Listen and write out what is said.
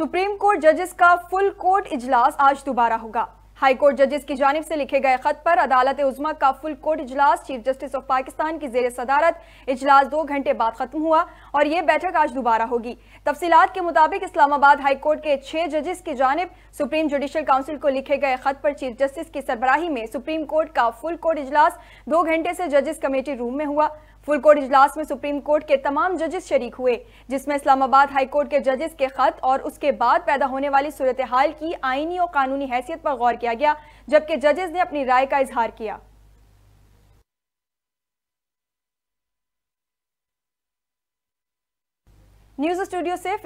supreme court जजेस का full court इजलास आज दोबारा होगा हाई कोर्ट जजेस की जानब से लिखे गए खत पर अदालत उजमा का फुल कोर्ट इजलास चीफ जस्टिस ऑफ पाकिस्तान की जेर सदारत इजलास दो घंटे बाद खत्म हुआ और ये बैठक आज दोबारा होगी तफसीत के मुताबिक इस्लामाबाद हाई कोर्ट के छह जजेस की जानब सुप्रीम जुडिशल काउंसिल को लिखे गए खत पर चीफ जस्टिस की सरबराही में सुप्रीम कोर्ट का फुल कोर्ट इजलास दो घंटे से जजेस कमेटी रूम में हुआ फुल कोर्ट इजलास में सुप्रीम कोर्ट के तमाम जजेस शरीक हुए जिसमें इस्लामाबाद हाई कोर्ट के जजेस के खत और उसके बाद पैदा होने वाली सूरत हाल की आईनी और कानूनी हैसियत पर गौर किया गया जबकि जजेस ने अपनी राय का इजहार किया न्यूज स्टूडियो से